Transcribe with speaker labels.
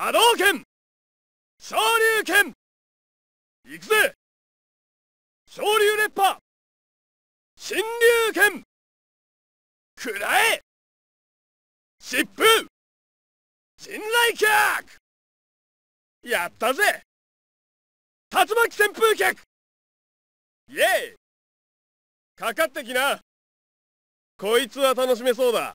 Speaker 1: 波動拳昇竜拳行くぜ昇竜烈波新竜拳くらえ疾風信頼客やったぜ竜巻旋風客イェイかかってきなこいつは楽しめそうだ